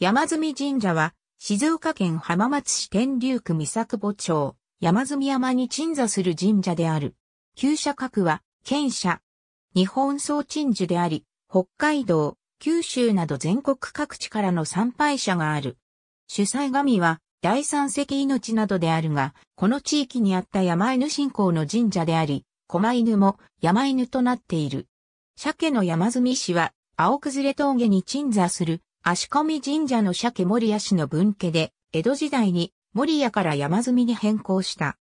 山積神社は、静岡県浜松市天竜区三作保町、山積山に鎮座する神社である。旧社格は、県社。日本総鎮守であり、北海道、九州など全国各地からの参拝者がある。主催神は、第三石命などであるが、この地域にあった山犬信仰の神社であり、狛犬も山犬となっている。鮭の山積市は、青崩峠に鎮座する足込神社の鮭森屋氏の分家で、江戸時代に森屋から山積みに変更した。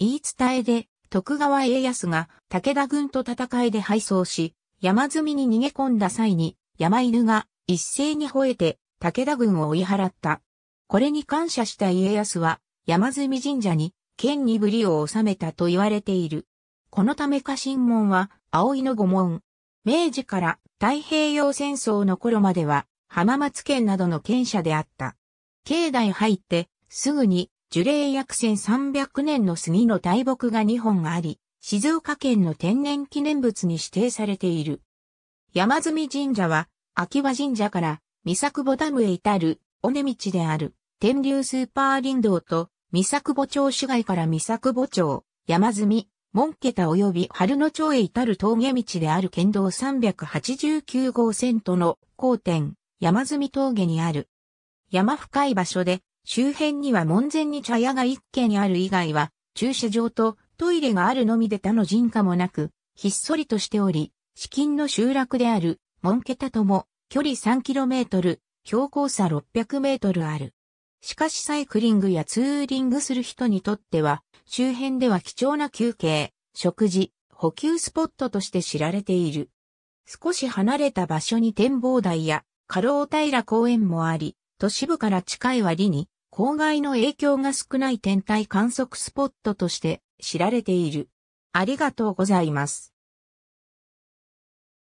言い伝えで、徳川家康が武田軍と戦いで敗走し、山積みに逃げ込んだ際に、山犬が一斉に吠えて武田軍を追い払った。これに感謝した家康は、山積み神社に剣にぶりを収めたと言われている。このため家臣門は、葵の御門。明治から太平洋戦争の頃までは、浜松県などの県舎であった。境内入ってすぐに樹齢約1300年の杉の大木が2本あり、静岡県の天然記念物に指定されている。山積神社は、秋葉神社から三作保ダムへ至る尾根道である天竜スーパー林道と三作保町市街から三作保町、山積、門桁及び春野町へ至る峠道である県道389号線との交点、山積峠にある。山深い場所で、周辺には門前に茶屋が一軒ある以外は、駐車場とトイレがあるのみで他の人家もなく、ひっそりとしており、資金の集落である、門桁とも、距離 3km、標高差 600m ある。しかしサイクリングやツーリングする人にとっては、周辺では貴重な休憩、食事、補給スポットとして知られている。少し離れた場所に展望台や過労平公園もあり、都市部から近い割に、公害の影響が少ない天体観測スポットとして知られている。ありがとうございます。